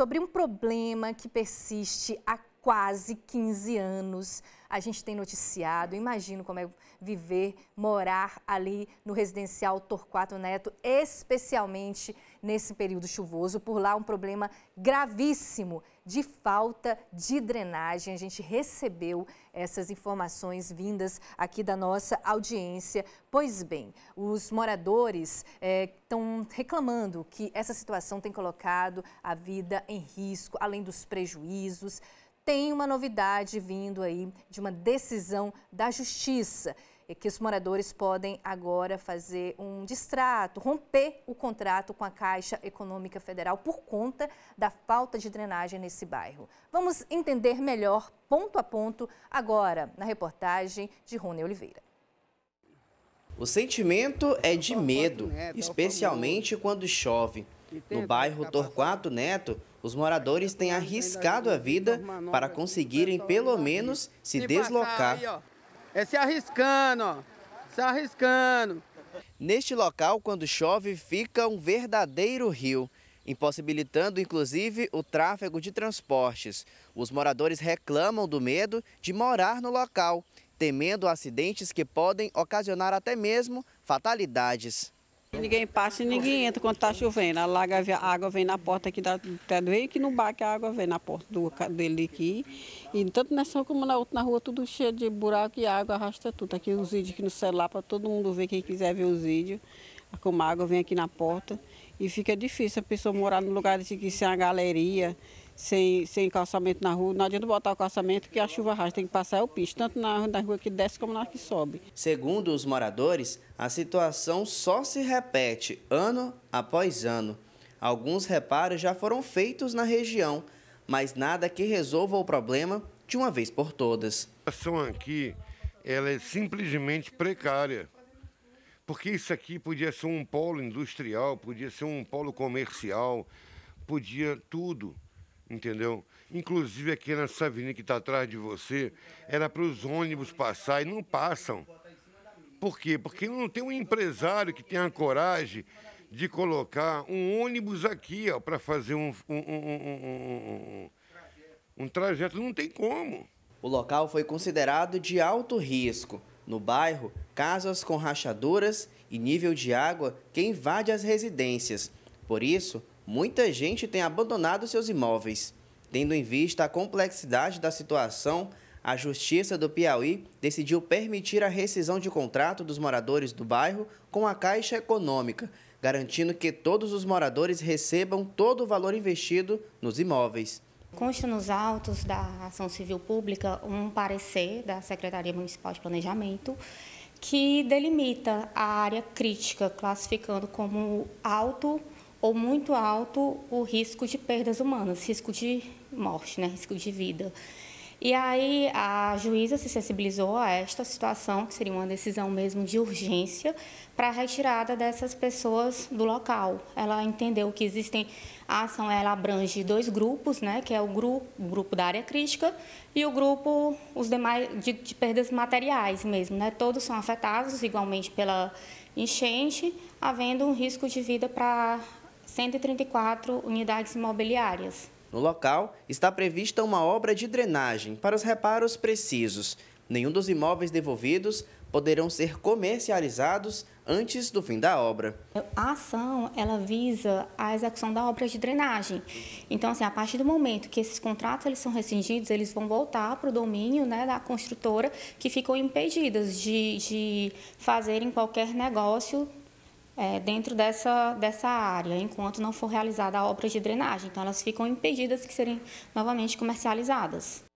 sobre um problema que persiste há quase 15 anos. A gente tem noticiado, imagino como é viver, morar ali no residencial Torquato Neto, especialmente nesse período chuvoso. Por lá, um problema gravíssimo de falta de drenagem. A gente recebeu essas informações vindas aqui da nossa audiência. Pois bem, os moradores estão eh, é, reclamando que essa situação tem colocado a vida em risco, além dos prejuízos tem uma novidade vindo aí de uma decisão da Justiça é que os moradores podem agora fazer um distrato, romper o contrato com a Caixa Econômica Federal por conta da falta de drenagem nesse bairro. Vamos entender melhor, ponto a ponto, agora, na reportagem de Rony Oliveira. O sentimento é de medo, especialmente quando chove. No bairro tá Torquato Neto, os moradores têm tá arriscado a vida para conseguirem pelo tá menos se deslocar. É se arriscando, ó. Se arriscando. Neste local, quando chove, fica um verdadeiro rio, impossibilitando inclusive o tráfego de transportes. Os moradores reclamam do medo de morar no local, temendo acidentes que podem ocasionar até mesmo fatalidades. Ninguém passa e ninguém entra quando está chovendo. A, água vem na porta aqui da veio que no bar que a água vem na porta do, dele aqui. E tanto nessa como na outra na rua, tudo cheio de buraco e água arrasta tudo. Aqui os vídeos aqui no celular para todo mundo ver, quem quiser ver os vídeos. Como a água vem aqui na porta. E fica difícil a pessoa morar num lugar desse aqui sem a galeria sem, sem calçamento na rua. Não adianta botar o calçamento porque a chuva arrasta, tem que passar o piso, tanto na, na rua que desce como na que sobe. Segundo os moradores, a situação só se repete ano após ano. Alguns reparos já foram feitos na região, mas nada que resolva o problema de uma vez por todas. A situação aqui ela é simplesmente precária, porque isso aqui podia ser um polo industrial, podia ser um polo comercial, podia tudo entendeu? Inclusive aqui nessa avenida que está atrás de você, era para os ônibus passar e não passam. Por quê? Porque não tem um empresário que tenha a coragem de colocar um ônibus aqui para fazer um, um, um, um, um trajeto. Não tem como. O local foi considerado de alto risco. No bairro, casas com rachaduras e nível de água que invade as residências. Por isso, muita gente tem abandonado seus imóveis. Tendo em vista a complexidade da situação, a Justiça do Piauí decidiu permitir a rescisão de contrato dos moradores do bairro com a Caixa Econômica, garantindo que todos os moradores recebam todo o valor investido nos imóveis. Consta nos autos da Ação Civil Pública um parecer da Secretaria Municipal de Planejamento que delimita a área crítica, classificando como alto ou muito alto o risco de perdas humanas, risco de morte, né, risco de vida. E aí a juíza se sensibilizou a esta situação, que seria uma decisão mesmo de urgência, para a retirada dessas pessoas do local. Ela entendeu que existem, a ação ela abrange dois grupos, né, que é o grupo, o grupo da área crítica e o grupo, os demais, de, de perdas materiais mesmo, né, todos são afetados igualmente pela enchente, havendo um risco de vida para 134 unidades imobiliárias. No local, está prevista uma obra de drenagem para os reparos precisos. Nenhum dos imóveis devolvidos poderão ser comercializados antes do fim da obra. A ação, ela visa a execução da obra de drenagem. Então, assim, a partir do momento que esses contratos eles são rescindidos, eles vão voltar para o domínio né, da construtora que ficou impedidas de, de fazerem qualquer negócio é, dentro dessa, dessa área, enquanto não for realizada a obra de drenagem. Então, elas ficam impedidas de serem novamente comercializadas.